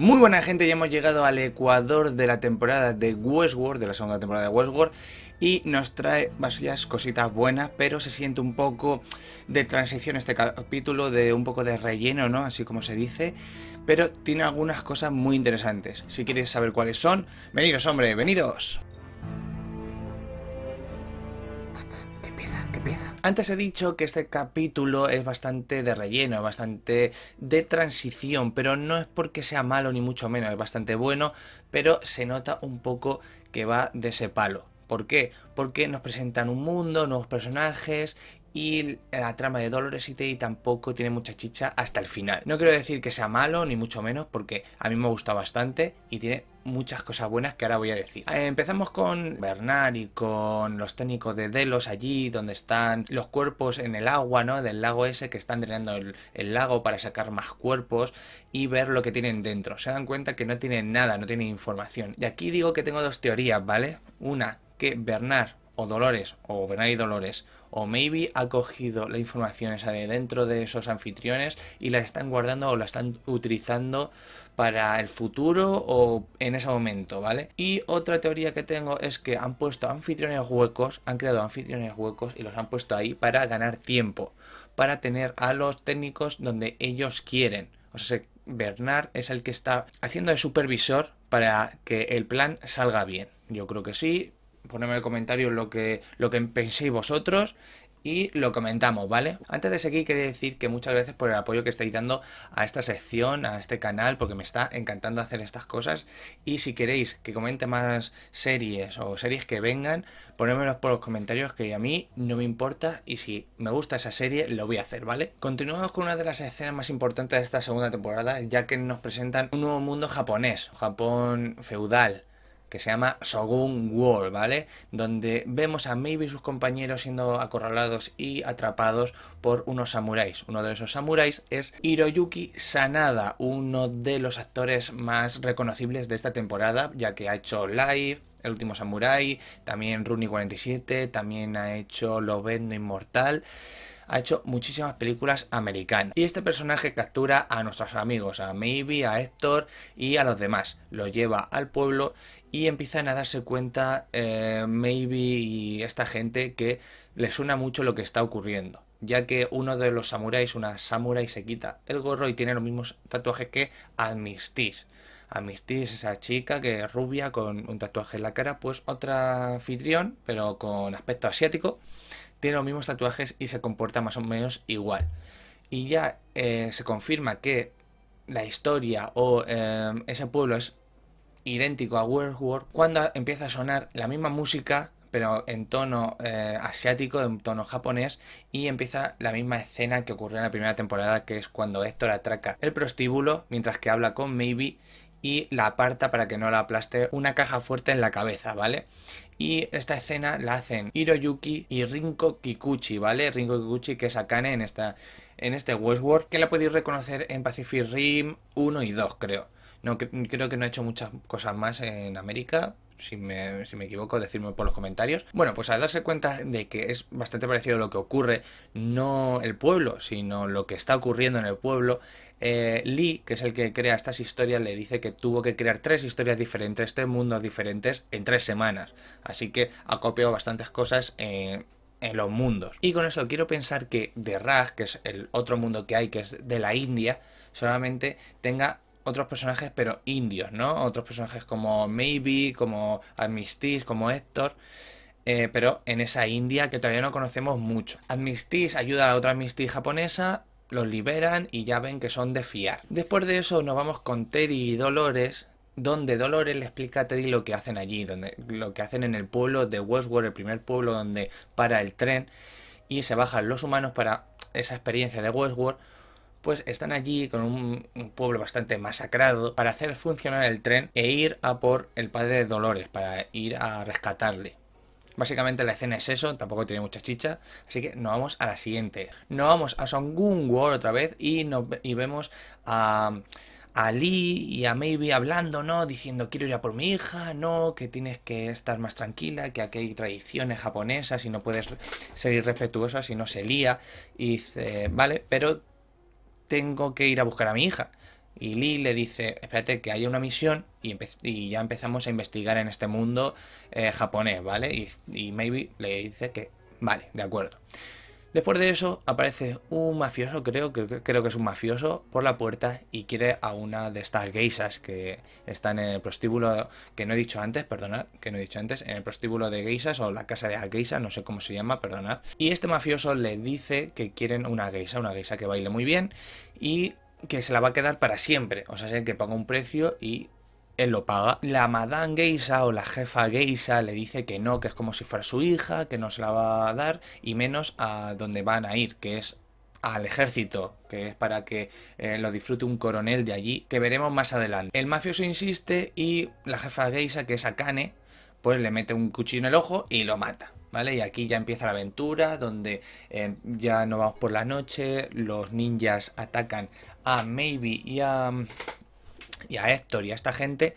Muy buena gente, ya hemos llegado al Ecuador de la temporada de Westworld, de la segunda temporada de Westworld, y nos trae varias cositas buenas, pero se siente un poco de transición este capítulo, de un poco de relleno, ¿no? Así como se dice, pero tiene algunas cosas muy interesantes. Si quieres saber cuáles son, veniros, hombre, veniros. Antes he dicho que este capítulo es bastante de relleno, bastante de transición, pero no es porque sea malo ni mucho menos, es bastante bueno, pero se nota un poco que va de ese palo. ¿Por qué? Porque nos presentan un mundo, nuevos personajes y la trama de Dolores y Teddy tampoco tiene mucha chicha hasta el final. No quiero decir que sea malo, ni mucho menos, porque a mí me gusta bastante y tiene muchas cosas buenas que ahora voy a decir. Eh, empezamos con Bernard y con los técnicos de Delos allí donde están los cuerpos en el agua, ¿no? Del lago ese que están drenando el, el, lago para sacar más cuerpos y ver lo que tienen dentro. Se dan cuenta que no tienen nada, no tienen información. Y aquí digo que tengo dos teorías, ¿vale? Una, que Bernard o Dolores, o Bernard y Dolores, o maybe ha cogido la información esa de dentro de esos anfitriones y la están guardando o la están utilizando para el futuro o en ese momento, ¿vale? Y otra teoría que tengo es que han puesto anfitriones huecos, han creado anfitriones huecos y los han puesto ahí para ganar tiempo, para tener a los técnicos donde ellos quieren. O sea, Bernard es el que está haciendo de supervisor para que el plan salga bien. Yo creo que sí, ponedme en el comentario lo que, lo que penséis vosotros y lo comentamos, ¿vale? Antes de seguir, quería decir que muchas gracias por el apoyo que estáis dando a esta sección, a este canal, porque me está encantando hacer estas cosas. Y si queréis que comente más series o series que vengan, ponedmelos por los comentarios, que a mí no me importa. Y si me gusta esa serie, lo voy a hacer, ¿vale? Continuamos con una de las escenas más importantes de esta segunda temporada, ya que nos presentan un nuevo mundo japonés, Japón feudal que se llama Shogun World, ¿vale? Donde vemos a Maybe y sus compañeros siendo acorralados y atrapados por unos samuráis. Uno de esos samuráis es Hiroyuki Sanada, uno de los actores más reconocibles de esta temporada, ya que ha hecho live, el último samurái, también Rooney 47, también ha hecho Lo vendo Inmortal. Ha hecho muchísimas películas americanas. Y este personaje captura a nuestros amigos, a Maybe, a Héctor y a los demás. lo lleva al pueblo y empiezan a darse cuenta eh, Maybe y esta gente que les suena mucho lo que está ocurriendo, ya que uno de los samuráis, una samurai, se quita el gorro y tiene los mismos tatuajes que Amistis es esa chica que es rubia con un tatuaje en la cara, pues otra anfitrión, pero con aspecto asiático, tiene los mismos tatuajes y se comporta más o menos igual. Y ya eh, se confirma que la historia o eh, ese pueblo es idéntico a World cuando empieza a sonar la misma música pero en tono eh, asiático, en tono japonés, y empieza la misma escena que ocurrió en la primera temporada, que es cuando Héctor atraca el prostíbulo mientras que habla con Maybe y la aparta para que no la aplaste una caja fuerte en la cabeza, ¿vale? Y esta escena la hacen Hiroyuki y Rinko Kikuchi, ¿vale? Rinko Kikuchi que es Akane en, esta, en este Westworld, que la podéis reconocer en Pacific Rim 1 y 2, creo. No, creo que no he hecho muchas cosas más en América. Si me, equivoco, decirme por los comentarios. Bueno, pues al darse cuenta de que es bastante parecido a lo que ocurre, no el pueblo, sino lo que está ocurriendo en el pueblo, eh, Lee, que es el que crea estas historias, le dice que tuvo que crear tres historias diferentes, tres mundos diferentes en tres semanas. Así que ha copiado bastantes cosas en... los mundos. Y con eso quiero pensar que The Raj, que es el otro mundo que hay, que es de la India, solamente tenga otros personajes, pero indios, ¿no? Otros personajes como Maybe, como Amistis, como Héctor. Eh, pero en esa India que todavía no conocemos mucho. Amistis ayuda a otra Amistis japonesa, los liberan y ya ven que son de fiar. Después de eso nos vamos con Teddy y Dolores, donde Dolores le explica a Teddy lo que hacen allí, donde, lo que hacen en el pueblo de Westworld, el primer pueblo donde para el tren y se bajan los humanos para esa experiencia de Westworld pues están allí con un, pueblo bastante masacrado para hacer funcionar el tren e ir a por el padre de Dolores, para ir a rescatarle. Básicamente la escena es eso, tampoco tiene mucha chicha, así que nos vamos a la siguiente. Nos vamos a Songun World otra vez y, vemos a Lee y a Maybe hablando, ¿no? Diciendo, quiero ir a por mi hija, no, que tienes que estar más tranquila, que aquí hay tradiciones japonesas y no puedes ser irrespetuosa si no se lía. Y vale, pero tengo que ir a buscar a mi hija. Y Lee le dice, espérate que haya una misión y, ya empezamos a investigar en este mundo eh, japonés, ¿vale? Y, y Maybe le dice que, vale, de acuerdo. Después de eso aparece un mafioso, creo, que creo que es un mafioso, por la puerta y quiere a una de estas geisas que están en el prostíbulo, que no he dicho antes, perdonad, que no he dicho antes, en el prostíbulo de geisas o la casa de las no sé cómo se llama, perdonad. Y este mafioso le dice que quieren una geisa, una geisa que baile muy bien y que se la va a quedar para siempre, o sea, que paga un precio y él lo paga. La madame geisa o la jefa geisa le dice que no, que es como si fuera su hija, que no se la va a dar, y menos a donde van a ir, que es al ejército, que es para que eh, lo disfrute un coronel de allí, que veremos más adelante. El mafioso insiste y la jefa geisa, que es Akane, pues le mete un cuchillo en el ojo y lo mata. ¿Vale? Y aquí ya empieza la aventura, donde eh, ya no vamos por la noche, los ninjas atacan a Maybe y a y a Héctor y a esta gente,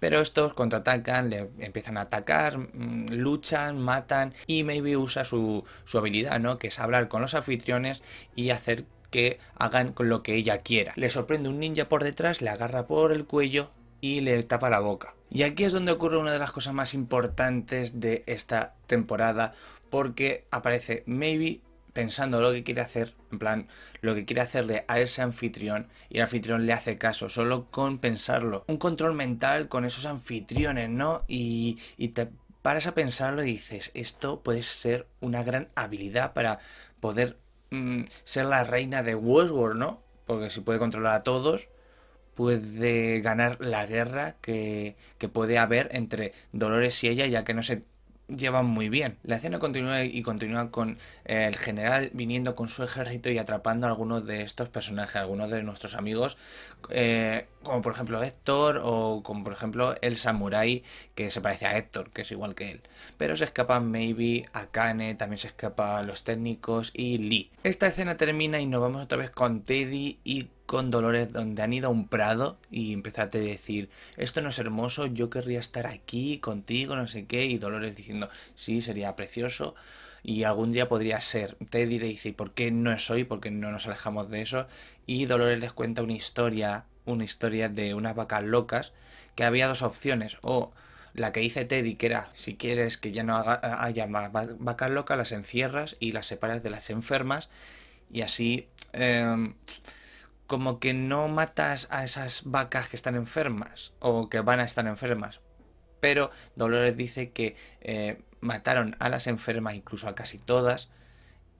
pero estos contraatacan, le empiezan a atacar, mm, luchan, matan y Maybe usa su, habilidad, ¿no? Que es hablar con los anfitriones y hacer que hagan lo que ella quiera. Le sorprende un ninja por detrás, le agarra por el cuello y le tapa la boca. Y aquí es donde ocurre una de las cosas más importantes de esta temporada porque aparece Maybe pensando lo que quiere hacer, en plan, lo que quiere hacerle a ese anfitrión y el anfitrión le hace caso, solo con pensarlo. Un control mental con esos anfitriones, ¿no? Y, te paras a pensarlo y dices, esto puede ser una gran habilidad para poder mm, ser la reina de Westworld, ¿no? Porque si puede controlar a todos, puede ganar la guerra que, que puede haber entre Dolores y ella, ya que no se llevan muy bien. La escena continúa y continúa con eh, el general viniendo con su ejército y atrapando a algunos de estos personajes, algunos de nuestros amigos, eh, como por ejemplo Héctor o como por ejemplo el samurái que se parece a Héctor, que es igual que él. Pero se escapan Maybe, Akane, también se escapan los técnicos y Lee. Esta escena termina y nos vamos otra vez con Teddy y con Dolores donde han ido a un prado y empezaste a decir, esto no es hermoso, yo querría estar aquí contigo, no sé qué, y Dolores diciendo, sí, sería precioso y algún día podría ser. Teddy le dice, ¿y por qué no es hoy? Porque no nos alejamos de eso. Y Dolores les cuenta una historia, una historia de unas vacas locas, que había dos opciones, o la que dice Teddy, que era, si quieres que ya no haga, haya más vacas locas, las encierras y las separas de las enfermas, y así... Eh, como que no matas a esas vacas que están enfermas o que van a estar enfermas. Pero Dolores dice que eh, mataron a las enfermas, incluso a casi todas,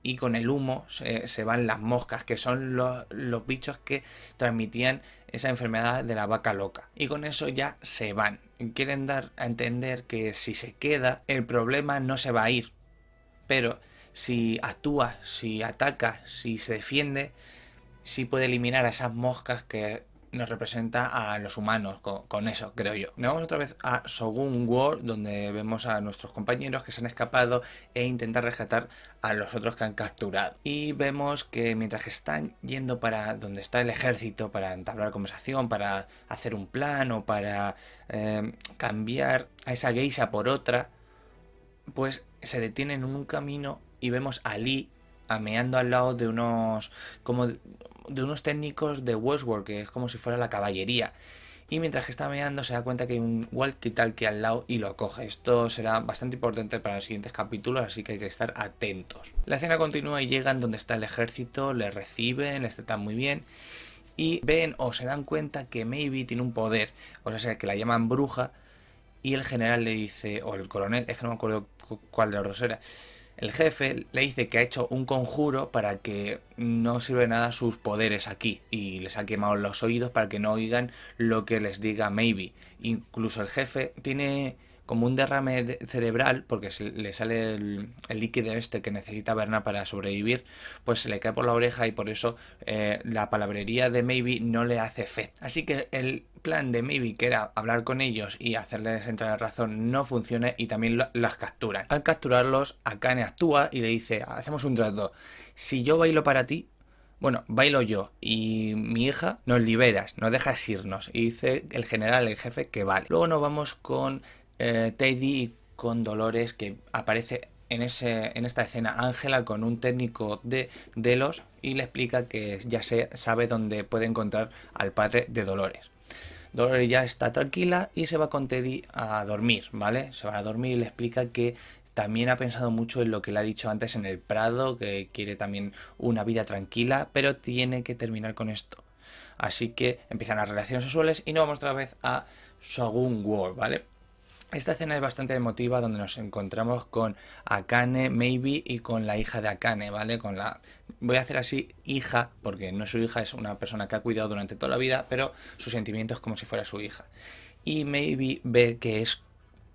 y con el humo se, van las moscas, que son los, los, bichos que transmitían esa enfermedad de la vaca loca. Y con eso ya se van. Quieren dar a entender que si se queda, el problema no se va a ir. Pero si actúa, si ataca, si se defiende, sí puede eliminar a esas moscas que nos representa a los humanos con, eso, creo yo. Nos vamos otra vez a Shogun World, donde vemos a nuestros compañeros que se han escapado e intentar rescatar a los otros que han capturado. Y vemos que mientras están yendo para donde está el ejército, para entablar conversación, para hacer un plan o para em, cambiar a esa geisha por otra, pues se detienen en un camino y vemos a Lee ameando al lado de unos como de unos técnicos de Westworld, que es como si fuera la caballería. Y mientras que está meando se da cuenta que hay un walkie que al lado y lo coge. Esto será bastante importante para los siguientes capítulos, así que hay que estar atentos. La escena continúa y llegan donde está el ejército, le reciben, les tratan muy bien y ven o se dan cuenta que Maybe tiene un poder, o sea, que la llaman bruja y el general le dice, o el coronel, es que no me acuerdo cuál de los dos era, el jefe le dice que ha hecho un conjuro para que no sirve nada sus poderes aquí y les ha quemado los oídos para que no oigan lo que les diga Maybe. Incluso el jefe tiene como un derrame cerebral, porque le sale el, líquido este que necesita Berna para sobrevivir, pues se le cae por la oreja y por eso eh, la palabrería de Maybe no le hace fe. Así que el plan de Maybe, que era hablar con ellos y hacerles entrar a razón, no funciona y también las capturan. Al capturarlos, Akane actúa y le dice, hacemos un trato, si yo bailo para ti, bueno, bailo yo y mi hija nos liberas, nos dejas irnos. Y dice el general, el jefe, que vale. Luego nos vamos con eh, Teddy con Dolores que aparece en, ese, en esta escena Ángela con un técnico de, Delos y le explica que ya se sabe dónde puede encontrar al padre de Dolores. Dolores ya está tranquila y se va con Teddy a dormir, ¿vale? Se va a dormir y le explica que también ha pensado mucho en lo que le ha dicho antes en el Prado, que quiere también una vida tranquila, pero tiene que terminar con esto. Así que empiezan las relaciones sexuales y nos vamos otra vez a Shogun World. ¿vale? Esta escena es bastante emotiva donde nos encontramos con Akane, Maybe y con la hija de Akane, ¿vale? Con la voy a hacer así hija porque no es su hija, es una persona que ha cuidado durante toda la vida, pero sus sentimientos como si fuera su hija. Y Maybe ve que es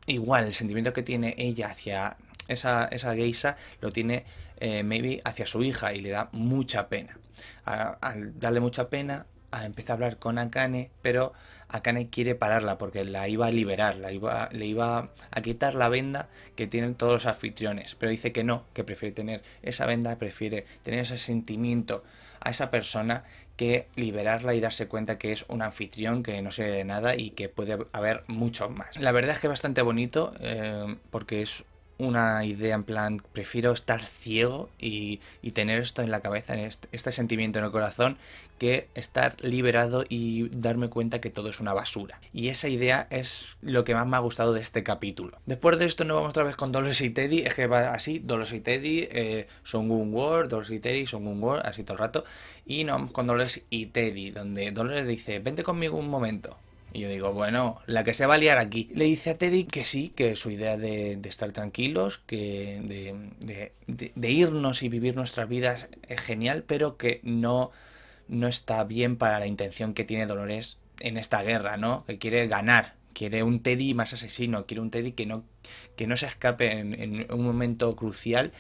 igual el sentimiento que tiene ella hacia esa, esa geisha lo tiene eh, Maybe hacia su hija y le da mucha pena. al darle mucha pena, empieza a hablar con Akane, pero Akane quiere pararla porque la iba a liberar, le iba a quitar la venda que tienen todos los anfitriones, pero dice que no, que prefiere tener esa venda, prefiere tener ese sentimiento a esa persona que liberarla y darse cuenta que es un anfitrión que no sirve de nada y que puede haber mucho más. La verdad es que es bastante bonito eh, porque es una idea en plan, prefiero estar ciego y, tener esto en la cabeza, en este, este, sentimiento en el corazón, que estar liberado y darme cuenta que todo es una basura. Y esa idea es lo que más me ha gustado de este capítulo. Después de esto nos vamos otra vez con Dolores y Teddy, es que va así, Dolores y Teddy, eh, Son un Word, Dolores y Teddy, Son un World, así todo el rato. Y nos vamos con Dolores y Teddy, donde Dolores dice, vente conmigo un momento. Y yo digo, bueno, la que se va a liar aquí. Le dice a Teddy que sí, que su idea de, estar tranquilos, que de, irnos y vivir nuestras vidas es genial, pero que no, no está bien para la intención que tiene Dolores en esta guerra, ¿no? Que quiere ganar, quiere un Teddy más asesino, quiere un Teddy que no, que no se escape en, en un momento crucial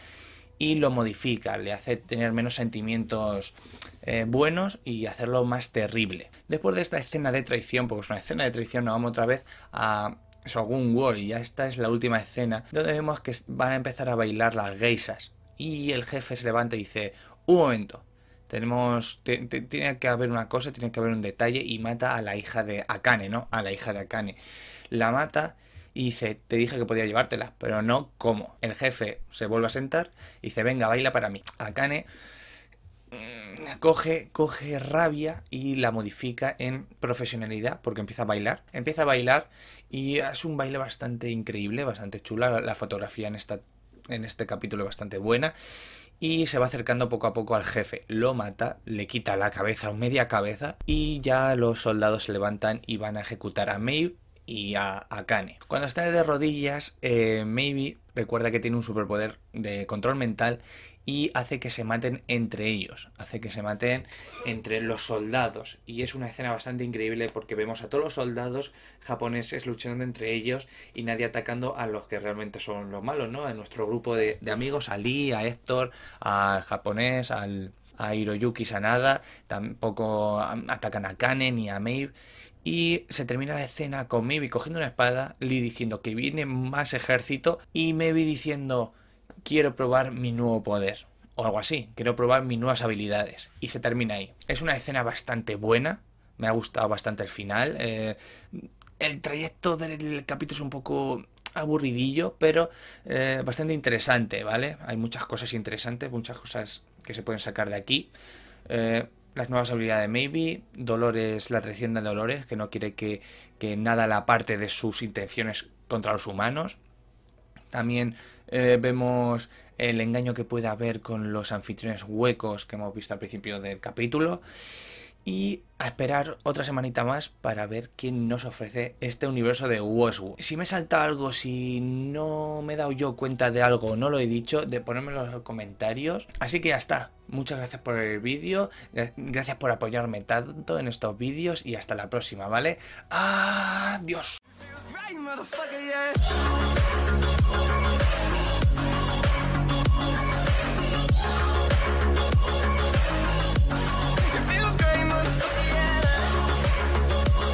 y lo modifica, le hace tener menos sentimientos eh, buenos y hacerlo más terrible. Después de esta escena de traición, porque es una escena de traición, nos vamos otra vez a Shogun War y ya esta es la última escena donde vemos que van a empezar a bailar las geisas y el jefe se levanta y dice, un momento, tenemos tiene que haber una cosa, tiene que haber un detalle y mata a la hija de Akane, ¿no? A la hija de Akane. La mata y dice, te dije que podía llevártela, pero no cómo. El jefe se vuelve a sentar y dice, venga, baila para mí. Akane mm, coge, coge rabia y la modifica en profesionalidad porque empieza a bailar. Empieza a bailar y hace un baile bastante increíble, bastante chula. La fotografía en, esta, en este capítulo es bastante buena. Y se va acercando poco a poco al jefe. Lo mata, le quita la cabeza o media cabeza. Y ya los soldados se levantan y van a ejecutar a Maeve y a, Kane. Cuando está de rodillas, eh, Maybe recuerda que tiene un superpoder de control mental y hace que se maten entre ellos, hace que se maten entre los soldados. Y es una escena bastante increíble porque vemos a todos los soldados japoneses luchando entre ellos y nadie atacando a los que realmente son los malos, ¿no? A nuestro grupo de, amigos, a Lee, a Héctor, al japonés, al, a Hiroyuki Sanada, tampoco atacan a Kane ni a Maeve y se termina la escena con Maybe cogiendo una espada, Lee diciendo que viene más ejército y vi diciendo quiero probar mi nuevo poder o algo así, quiero probar mis nuevas habilidades y se termina ahí. Es una escena bastante buena, me ha gustado bastante el final. Eh, el trayecto del capítulo es un poco aburridillo, pero eh, bastante interesante, ¿vale? Hay muchas cosas interesantes, muchas cosas que se pueden sacar de aquí. Eh, las nuevas habilidades de Maybe, Dolores, la traición de Dolores, que no quiere que, nada la parte de sus intenciones contra los humanos. También eh, vemos el engaño que puede haber con los anfitriones huecos que hemos visto al principio del capítulo y a esperar otra semanita más para ver quién nos ofrece este universo de Westwood. Si me salta algo, si no me he dado yo cuenta de algo, no lo he dicho, de ponérmelo en los comentarios. Así que ya está. Muchas gracias por el vídeo, gracias por apoyarme tanto en estos vídeos y hasta la próxima, ¿vale? Adiós.